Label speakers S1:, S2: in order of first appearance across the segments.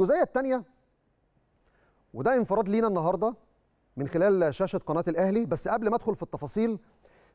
S1: الجزئيه الثانيه وده انفراد لينا النهارده من خلال شاشه قناه الاهلي بس قبل ما ادخل في التفاصيل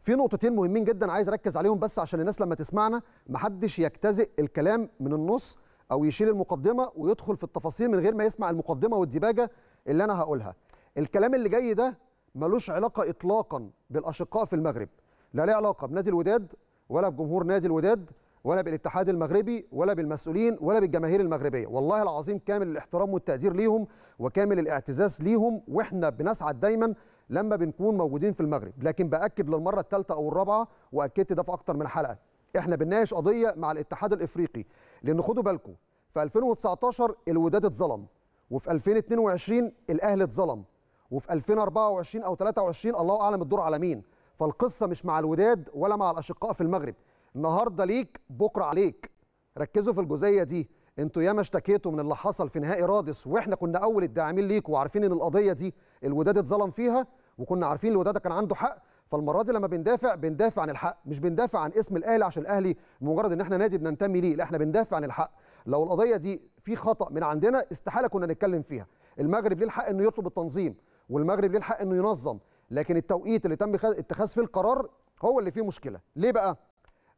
S1: في نقطتين مهمين جدا عايز اركز عليهم بس عشان الناس لما تسمعنا محدش يجتزئ الكلام من النص او يشيل المقدمه ويدخل في التفاصيل من غير ما يسمع المقدمه والديباجه اللي انا هقولها الكلام اللي جاي ده ملوش علاقه اطلاقا بالاشقاء في المغرب لا له علاقه بنادي الوداد ولا بجمهور نادي الوداد ولا بالاتحاد المغربي ولا بالمسؤولين ولا بالجماهير المغربيه والله العظيم كامل الاحترام والتقدير ليهم وكامل الاعتزاز ليهم واحنا بنسعد دايما لما بنكون موجودين في المغرب لكن باكد للمره الثالثه او الرابعه واكدت ده في اكتر من حلقه احنا بنناقش قضيه مع الاتحاد الافريقي لان خدوا بالكم في 2019 الوداد اتظلم وفي 2022 الاهل اتظلم وفي 2024 او 23 الله اعلم الدور على مين فالقصه مش مع الوداد ولا مع الاشقاء في المغرب النهارده ليك بكره عليك ركزوا في الجزئيه دي انتوا ياما اشتكيتوا من اللي حصل في نهائي رادس واحنا كنا اول الداعمين ليكوا وعارفين ان القضيه دي الوداد اتظلم فيها وكنا عارفين الوداد كان عنده حق فالمره دي لما بندافع بندافع عن الحق مش بندافع عن اسم الاهلي عشان الاهلي مجرد ان احنا نادي بننتمي ليه لا احنا بندافع عن الحق لو القضيه دي في خطا من عندنا استحاله كنا نتكلم فيها المغرب ليه الحق انه يطلب التنظيم والمغرب ليه الحق انه ينظم لكن التوقيت اللي تم اتخاذ فيه القرار هو اللي فيه مشكله ليه بقى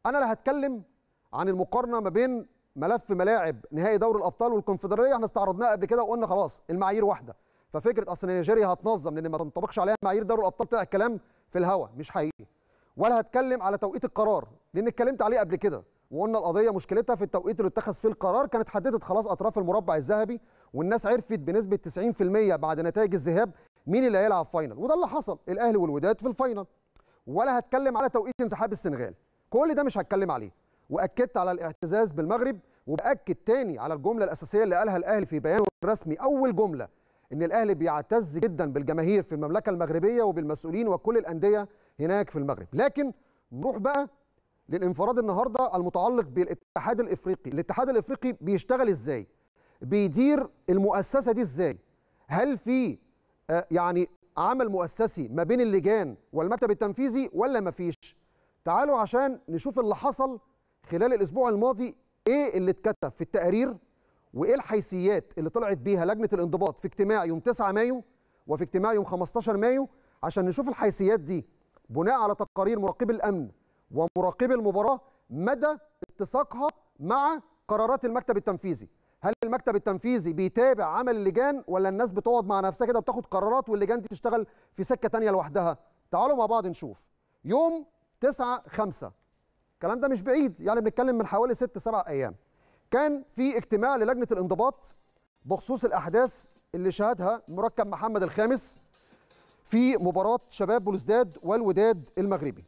S1: انا لا هتكلم عن المقارنه ما بين ملف ملاعب نهائي دوري الابطال والكونفدراليه احنا استعرضناه قبل كده وقلنا خلاص المعايير واحده ففكره اصل نيجيريا هتنظم لان ما تنطبقش عليها معايير دوري الابطال طلع الكلام في الهوا مش حقيقي ولا هتكلم على توقيت القرار لان اتكلمت عليه قبل كده وقلنا القضيه مشكلتها في التوقيت اللي اتخذ فيه القرار كانت حددت خلاص اطراف المربع الذهبي والناس عرفت بنسبه 90% بعد نتائج الذهاب مين اللي هيلعب فاينل وده اللي حصل الاهلي والوداد في الفاينل ولا هتكلم على توقيت انسحاب السنغال كل ده مش هتكلم عليه واكدت على الاعتزاز بالمغرب وباكد تاني على الجمله الاساسيه اللي قالها الاهلي في بيانه الرسمي اول جمله ان الاهلي بيعتز جدا بالجماهير في المملكه المغربيه وبالمسؤولين وكل الانديه هناك في المغرب لكن نروح بقى للانفراد النهارده المتعلق بالاتحاد الافريقي الاتحاد الافريقي بيشتغل ازاي بيدير المؤسسه دي ازاي هل في آه، يعني عمل مؤسسي ما بين اللجان والمكتب التنفيذي ولا ما فيش تعالوا عشان نشوف اللي حصل خلال الاسبوع الماضي ايه اللي اتكتب في التقارير وايه الحيثيات اللي طلعت بيها لجنه الانضباط في اجتماع يوم 9 مايو وفي اجتماع يوم 15 مايو عشان نشوف الحيثيات دي بناء على تقارير مراقب الامن ومراقب المباراه مدى اتساقها مع قرارات المكتب التنفيذي هل المكتب التنفيذي بيتابع عمل اللجان ولا الناس بتقعد مع نفسها كده وبتاخد قرارات واللجان دي تشتغل في سكه تانية لوحدها تعالوا مع بعض نشوف يوم 9 5 الكلام ده مش بعيد يعني بنتكلم من حوالي ست سبع ايام كان في اجتماع للجنه الانضباط بخصوص الاحداث اللي شهدها مركب محمد الخامس في مباراه شباب بولزداد والوداد المغربي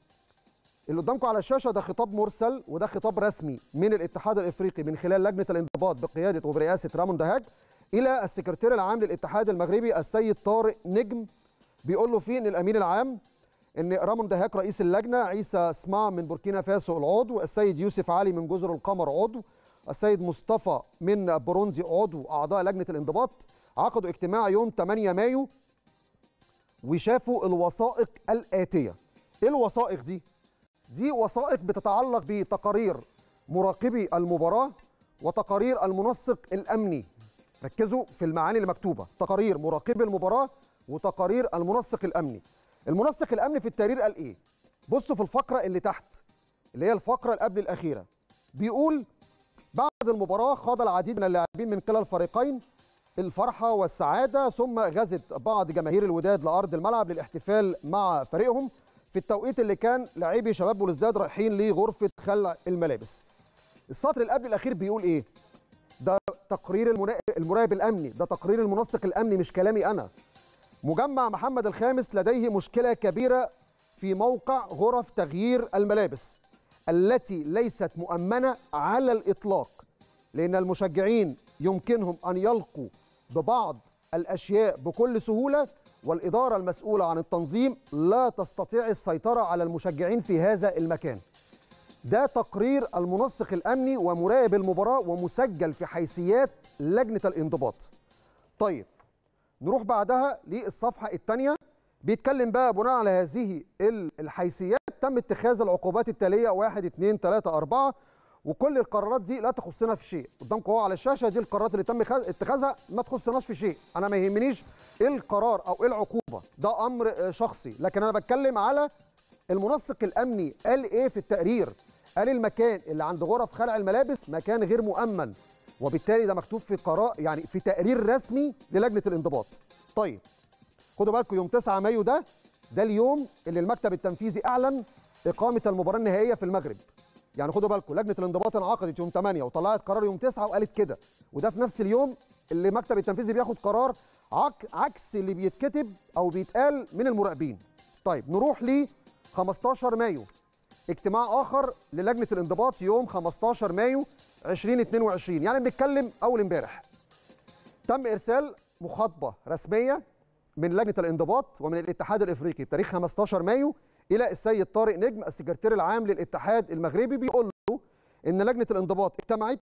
S1: اللي قدامكم على الشاشه ده خطاب مرسل وده خطاب رسمي من الاتحاد الافريقي من خلال لجنه الانضباط بقياده وبرئاسه رامون دهاج الى السكرتير العام للاتحاد المغربي السيد طارق نجم بيقول له فيه ان الامين العام ان رامون دهاك رئيس اللجنه عيسى سما من بوركينا فاسو العضو السيد يوسف علي من جزر القمر عضو السيد مصطفى من برونزي عضو اعضاء لجنه الانضباط عقدوا اجتماع يوم 8 مايو وشافوا الوثائق الاتيه ايه الوثائق دي دي وثائق بتتعلق بتقارير مراقبي المباراه وتقارير المنسق الامني ركزوا في المعاني المكتوبه تقارير مراقبي المباراه وتقارير المنسق الامني المنسق الامني في التقرير قال ايه بصوا في الفقره اللي تحت اللي هي الفقره اللي قبل الاخيره بيقول بعد المباراه خاض العديد من اللاعبين من كلا الفريقين الفرحه والسعاده ثم غزت بعض جماهير الوداد لارض الملعب للاحتفال مع فريقهم في التوقيت اللي كان لاعبي شباب بلوزداد رايحين لغرفه خلع الملابس السطر اللي قبل الاخير بيقول ايه ده تقرير المراقب الامني ده تقرير المنسق الامني مش كلامي انا مجمع محمد الخامس لديه مشكلة كبيرة في موقع غرف تغيير الملابس التي ليست مؤمنة على الإطلاق لأن المشجعين يمكنهم أن يلقوا ببعض الأشياء بكل سهولة والإدارة المسؤولة عن التنظيم لا تستطيع السيطرة على المشجعين في هذا المكان ده تقرير المنسق الأمني ومراقب المباراة ومسجل في حيثيات لجنة الانضباط طيب نروح بعدها للصفحه الثانيه بيتكلم بقى بناء على هذه الحيثيات تم اتخاذ العقوبات التاليه 1 2 3 4 وكل القرارات دي لا تخصنا في شيء قدامكم اهو على الشاشه دي القرارات اللي تم اتخاذها ما تخصناش في شيء انا ما يهمنيش ايه القرار او ايه العقوبه ده امر آه، شخصي لكن انا بتكلم على المنسق الامني قال ايه في التقرير قال المكان اللي عند غرف خلع الملابس مكان غير مؤمن وبالتالي ده مكتوب في قرار يعني في تقرير رسمي للجنه الانضباط طيب خدوا بالكم يوم 9 مايو ده ده اليوم اللي المكتب التنفيذي اعلن اقامه المباراه النهائيه في المغرب يعني خدوا بالكم لجنه الانضباط انعقدت يوم 8 وطلعت قرار يوم 9 وقالت كده وده في نفس اليوم اللي المكتب التنفيذي بياخد قرار عكس اللي بيتكتب او بيتقال من المراقبين طيب نروح ل 15 مايو اجتماع اخر للجنه الانضباط يوم 15 مايو 2022 يعني بنتكلم اول امبارح تم ارسال مخاطبه رسميه من لجنه الانضباط ومن الاتحاد الافريقي بتاريخ 15 مايو الى السيد طارق نجم السكرتير العام للاتحاد المغربي بيقول له ان لجنه الانضباط اجتمعت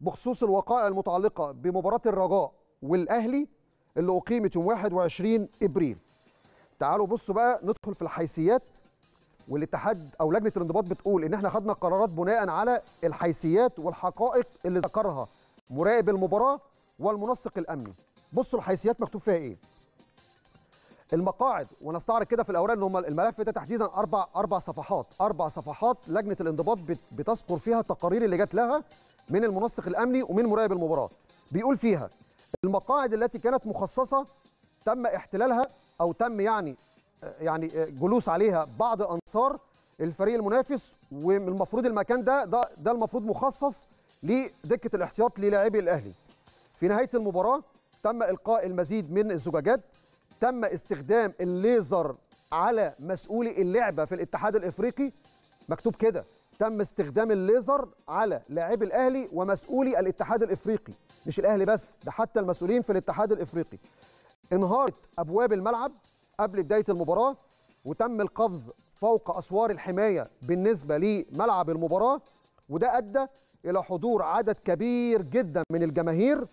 S1: بخصوص الوقائع المتعلقه بمباراه الرجاء والاهلي اللي اقيمت يوم 21 ابريل تعالوا بصوا بقى ندخل في الحيثيات والاتحاد او لجنه الانضباط بتقول ان احنا خدنا قرارات بناء على الحيثيات والحقائق اللي ذكرها مراقب المباراه والمنسق الامني بصوا الحيثيات مكتوب فيها ايه المقاعد ونستعرض كده في الاوراق ان هم الملف ده تحديدا اربع اربع صفحات اربع صفحات لجنه الانضباط بتذكر فيها التقارير اللي جت لها من المنسق الامني ومن مراقب المباراه بيقول فيها المقاعد التي كانت مخصصه تم احتلالها او تم يعني يعني جلوس عليها بعض انصار الفريق المنافس والمفروض المكان ده ده, ده المفروض مخصص لدكه الاحتياط للاعبي الاهلي في نهايه المباراه تم القاء المزيد من الزجاجات تم استخدام الليزر على مسؤولي اللعبه في الاتحاد الافريقي مكتوب كده تم استخدام الليزر على لاعبي الاهلي ومسؤولي الاتحاد الافريقي مش الاهلي بس ده حتى المسؤولين في الاتحاد الافريقي انهارت ابواب الملعب قبل بدايه المباراه وتم القفز فوق اسوار الحمايه بالنسبه لملعب المباراه وده ادى الى حضور عدد كبير جدا من الجماهير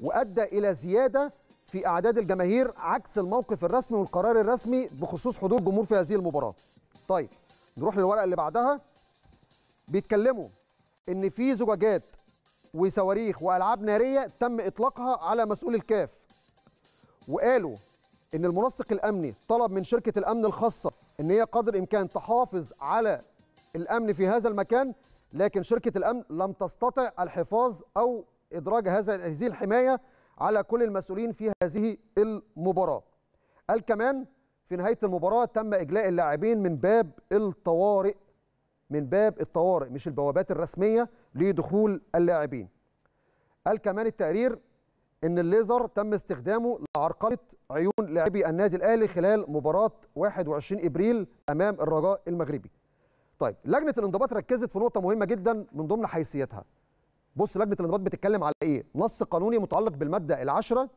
S1: وادى الى زياده في اعداد الجماهير عكس الموقف الرسمي والقرار الرسمي بخصوص حضور الجمهور في هذه المباراه. طيب نروح للورقه اللي بعدها بيتكلموا ان في زجاجات وصواريخ والعاب ناريه تم اطلاقها على مسؤول الكاف وقالوا ان المنسق الامني طلب من شركه الامن الخاصه ان هي قدر الامكان تحافظ على الامن في هذا المكان لكن شركه الامن لم تستطع الحفاظ او ادراج هذا هذه الحمايه على كل المسؤولين في هذه المباراه. قال كمان في نهايه المباراه تم اجلاء اللاعبين من باب الطوارئ من باب الطوارئ مش البوابات الرسميه لدخول اللاعبين. قال كمان التقرير ان الليزر تم استخدامه لعرقله عيون لاعبي النادي الاهلي خلال مباراه 21 ابريل امام الرجاء المغربي. طيب لجنه الانضباط ركزت في نقطه مهمه جدا من ضمن حيثيتها. بص لجنه الانضباط بتتكلم على ايه؟ نص قانوني متعلق بالماده العشرة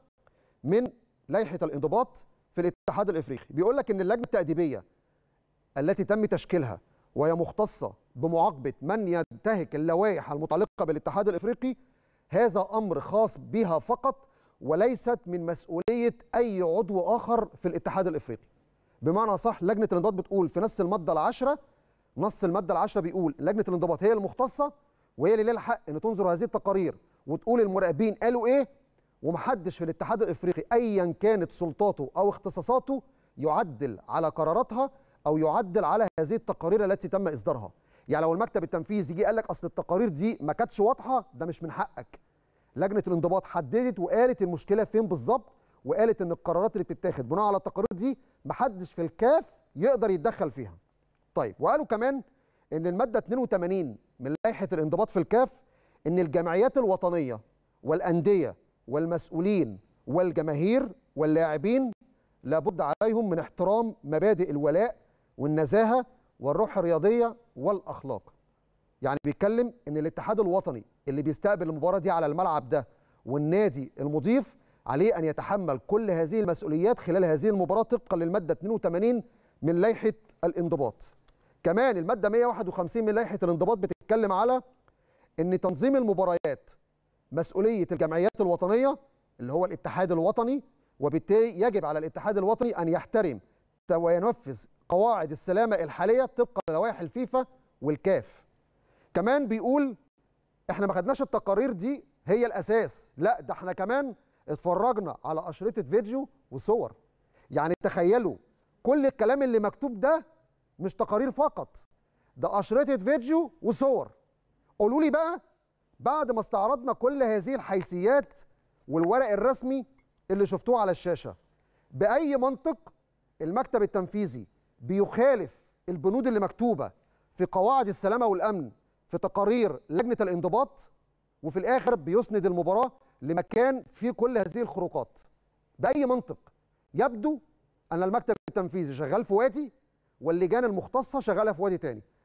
S1: من لائحه الانضباط في الاتحاد الافريقي، بيقول لك ان اللجنه التاديبيه التي تم تشكيلها وهي مختصه بمعاقبه من ينتهك اللوائح المتعلقه بالاتحاد الافريقي هذا أمر خاص بها فقط وليست من مسؤولية أي عضو آخر في الاتحاد الإفريقي بمعنى صح لجنة الانضباط بتقول في نص المادة العشرة نص المادة العشرة بيقول لجنة الانضباط هي المختصة وهي اللي لها الحق أن تنظر هذه التقارير وتقول المراقبين قالوا إيه ومحدش في الاتحاد الإفريقي أيا كانت سلطاته أو اختصاصاته يعدل على قراراتها أو يعدل على هذه التقارير التي تم إصدارها يعني لو المكتب التنفيذي جه قال لك اصل التقارير دي ما كانتش واضحه ده مش من حقك لجنه الانضباط حددت وقالت المشكله فين بالظبط وقالت ان القرارات اللي بتتاخد بناء على التقارير دي محدش في الكاف يقدر يتدخل فيها طيب وقالوا كمان ان الماده 82 من لائحه الانضباط في الكاف ان الجمعيات الوطنيه والانديه والمسؤولين والجماهير واللاعبين لابد عليهم من احترام مبادئ الولاء والنزاهه والروح الرياضيه والاخلاق يعني بيتكلم ان الاتحاد الوطني اللي بيستقبل المباراه دي على الملعب ده والنادي المضيف عليه ان يتحمل كل هذه المسؤوليات خلال هذه المباراه طبقا للماده 82 من لائحه الانضباط. كمان الماده 151 من لائحه الانضباط بتتكلم على ان تنظيم المباريات مسؤوليه الجمعيات الوطنيه اللي هو الاتحاد الوطني وبالتالي يجب على الاتحاد الوطني ان يحترم وينفذ قواعد السلامه الحاليه طبقا للوائح الفيفا والكاف كمان بيقول احنا ما خدناش التقارير دي هي الاساس لا ده احنا كمان اتفرجنا على اشرطه فيديو وصور يعني تخيلوا كل الكلام اللي مكتوب ده مش تقارير فقط ده اشرطه فيديو وصور قولوا لي بقى بعد ما استعرضنا كل هذه الحيثيات والورق الرسمي اللي شفتوه على الشاشه باي منطق المكتب التنفيذي بيخالف البنود اللي مكتوبه في قواعد السلامه والامن في تقارير لجنه الانضباط وفي الاخر بيسند المباراه لمكان فيه كل هذه الخروقات باي منطق يبدو ان المكتب التنفيذي شغال في وادي واللجان المختصه شغاله في وادي تاني